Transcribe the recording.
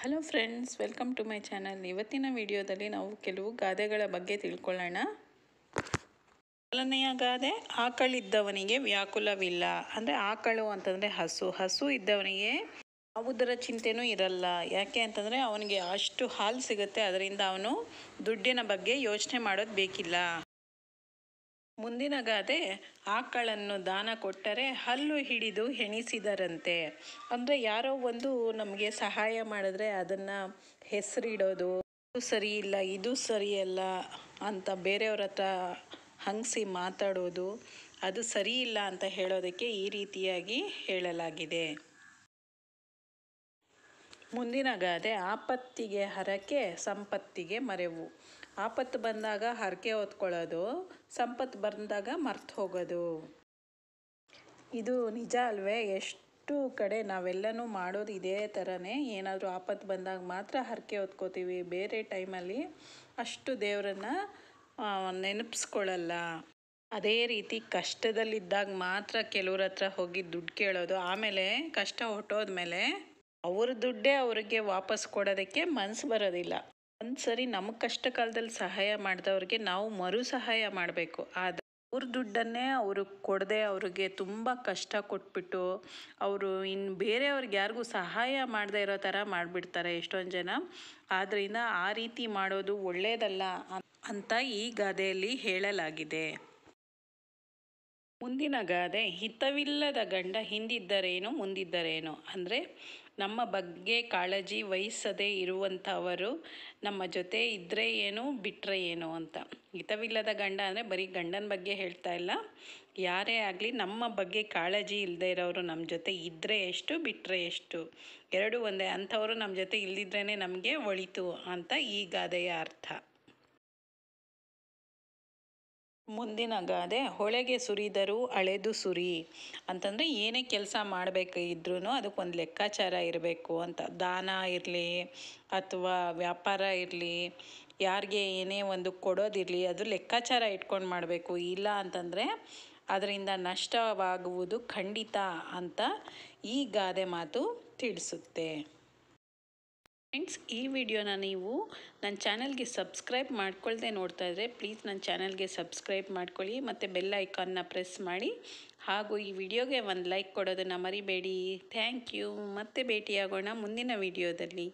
hello friends welcome to my channel ಇವತ್ತಿನ ವಿಡಿಯೋದಲ್ಲಿ ನಾವು ಕೆಲವು ಗಾದೆಗಳ ಬಗ್ಗೆ ತಿಳ್ಕೊಳ್ಳೋಣ ಮೊದಲನೆಯ ಗಾದೆ ಆಕಳಿದ್ದವನಿಗೆ ವ್ಯಾಕುಲವಿಲ್ಲ ಅಂದರೆ ಆಕಳು ಅಂತಂದರೆ ಹಸು ಹಸು ಇದ್ದವನಿಗೆ ಯಾವುದರ ಚಿಂತೆನೂ ಇರಲ್ಲ ಯಾಕೆ ಅಂತಂದರೆ ಅವನಿಗೆ ಅಷ್ಟು ಹಾಲು ಸಿಗುತ್ತೆ ಅದರಿಂದ ಅವನು ದುಡ್ಡಿನ ಬಗ್ಗೆ ಯೋಚನೆ ಮಾಡೋದು ಬೇಕಿಲ್ಲ ಮುಂದಿನ ಗಾದೆ ಆಕಳನ್ನು ದಾನ ಕೊಟ್ಟರೆ ಹಲ್ಲು ಹಿಡಿದು ಹೆಣಿಸಿದರಂತೆ ಅಂದರೆ ಯಾರೋ ಒಂದು ನಮಗೆ ಸಹಾಯ ಮಾಡಿದ್ರೆ ಅದನ್ನು ಹೆಸರಿಡೋದು ಇದು ಸರಿ ಇಲ್ಲ ಇದು ಸರಿಯಲ್ಲ ಅಂತ ಬೇರೆಯವ್ರ ಹತ್ರ ಹಂಗಿಸಿ ಮಾತಾಡೋದು ಅದು ಸರಿ ಇಲ್ಲ ಅಂತ ಹೇಳೋದಕ್ಕೆ ಈ ರೀತಿಯಾಗಿ ಹೇಳಲಾಗಿದೆ ಮುಂದಿನ ಗಾದೆ ಆಪತ್ತಿಗೆ ಹರಕೆ ಸಂಪತ್ತಿಗೆ ಮರೆವು ಆಪತ್ತು ಬಂದಾಗ ಹರಕೆ ಹೊತ್ಕೊಳ್ಳೋದು ಸಂಪತ್ತು ಬಂದಾಗ ಮರ್ತು ಹೋಗೋದು ಇದು ನಿಜ ಅಲ್ವೇ ಎಷ್ಟು ಕಡೆ ನಾವೆಲ್ಲನೂ ಮಾಡೋದು ಇದೇ ಥರನೇ ಏನಾದರೂ ಆಪತ್ತು ಬಂದಾಗ ಮಾತ್ರ ಹರಕೆ ಹೊತ್ಕೋತೀವಿ ಬೇರೆ ಟೈಮಲ್ಲಿ ಅಷ್ಟು ದೇವರನ್ನು ನೆನಪಿಸ್ಕೊಳ್ಳಲ್ಲ ಅದೇ ರೀತಿ ಕಷ್ಟದಲ್ಲಿದ್ದಾಗ ಮಾತ್ರ ಕೆಲವ್ರ ಹತ್ರ ಹೋಗಿ ದುಡ್ಡು ಕೇಳೋದು ಆಮೇಲೆ ಕಷ್ಟ ಹೊಟ್ಟೋದ್ಮೇಲೆ ಅವ್ರ ದುಡ್ಡೇ ಅವರಿಗೆ ವಾಪಸ್ ಕೊಡೋದಕ್ಕೆ ಮನಸ್ಸು ಬರೋದಿಲ್ಲ ಒಂದು ಸರಿ ನಮಗೆ ಕಷ್ಟ ಕಾಲದಲ್ಲಿ ಸಹಾಯ ಮಾಡಿದವ್ರಿಗೆ ನಾವು ಮರು ಸಹಾಯ ಮಾಡಬೇಕು ಆದರೆ ಅವ್ರ ದುಡ್ಡನ್ನೇ ಅವ್ರಿಗೆ ಕೊಡದೆ ಅವ್ರಿಗೆ ತುಂಬ ಕಷ್ಟ ಕೊಟ್ಬಿಟ್ಟು ಅವರು ಇನ್ನು ಬೇರೆಯವ್ರಿಗೆ ಯಾರಿಗೂ ಸಹಾಯ ಮಾಡದೇ ಇರೋ ಥರ ಮಾಡಿಬಿಡ್ತಾರೆ ಎಷ್ಟೊಂದು ಜನ ಆದ್ದರಿಂದ ಆ ರೀತಿ ಮಾಡೋದು ಒಳ್ಳೆಯದಲ್ಲ ಅಂತ ಈ ಗಾದೆಯಲ್ಲಿ ಹೇಳಲಾಗಿದೆ ಮುಂದಿನ ಗಾದೆ ಹಿತವಿಲ್ಲದ ಗಂಡ ಹಿಂದಿದ್ದರೇನು ಮುಂದಿದ್ದರೇನು ಅಂದರೆ ನಮ್ಮ ಬಗ್ಗೆ ಕಾಳಜಿ ವಹಿಸದೇ ಇರುವಂಥವರು ನಮ್ಮ ಜೊತೆ ಇದ್ದರೆ ಏನು ಬಿಟ್ಟರೆ ಏನು ಅಂತ ಹಿತವಿಲ್ಲದ ಗಂಡ ಅಂದರೆ ಬರೀ ಗಂಡನ ಬಗ್ಗೆ ಹೇಳ್ತಾ ಇಲ್ಲ ಯಾರೇ ಆಗಲಿ ನಮ್ಮ ಬಗ್ಗೆ ಕಾಳಜಿ ಇಲ್ಲದೆ ಇರೋರು ನಮ್ಮ ಜೊತೆ ಇದ್ದರೆ ಎಷ್ಟು ಬಿಟ್ಟರೆ ಎಷ್ಟು ಎರಡೂ ಒಂದೇ ಅಂಥವರು ನಮ್ಮ ಜೊತೆ ಇಲ್ಲದಿದ್ರೇ ನಮಗೆ ಒಳಿತು ಅಂತ ಈ ಗಾದೆಯ ಅರ್ಥ ಮುಂದಿನ ಗಾದೆ ಹೊಳೆಗೆ ಸುರಿದರೂ ಅಳೆದು ಸುರಿ ಅಂತಂದರೆ ಏನೇ ಕೆಲಸ ಮಾಡಬೇಕಿದ್ರೂ ಅದಕ್ಕೊಂದು ಲೆಕ್ಕಾಚಾರ ಇರಬೇಕು ಅಂತ ದಾನ ಇರಲಿ ಅಥವಾ ವ್ಯಾಪಾರ ಇರಲಿ ಯಾರಿಗೆ ಏನೇ ಒಂದು ಕೊಡೋದಿರಲಿ ಅದು ಲೆಕ್ಕಾಚಾರ ಇಟ್ಕೊಂಡು ಮಾಡಬೇಕು ಇಲ್ಲ ಅಂತಂದರೆ ಅದರಿಂದ ನಷ್ಟವಾಗುವುದು ಖಂಡಿತ ಅಂತ ಈ ಗಾದೆ ಮಾತು ತಿಳಿಸುತ್ತೆ ಫ್ರೆಂಡ್ಸ್ ಈ ವಿಡಿಯೋನ ನೀವು ನನ್ನ ಚಾನಲ್ಗೆ ಸಬ್ಸ್ಕ್ರೈಬ್ ಮಾಡ್ಕೊಳ್ದೆ ನೋಡ್ತಾ ಇದ್ರೆ ಪ್ಲೀಸ್ ನನ್ನ ಚಾನಲ್ಗೆ ಸಬ್ಸ್ಕ್ರೈಬ್ ಮಾಡ್ಕೊಳ್ಳಿ ಮತ್ತು ಬೆಲ್ ಐಕಾನ್ನ ಪ್ರೆಸ್ ಮಾಡಿ ಹಾಗೂ ಈ ವಿಡಿಯೋಗೆ ಒಂದು ಲೈಕ್ ಕೊಡೋದನ್ನು ಮರಿಬೇಡಿ ಥ್ಯಾಂಕ್ ಯು ಮತ್ತೆ ಭೇಟಿಯಾಗೋಣ ಮುಂದಿನ ವಿಡಿಯೋದಲ್ಲಿ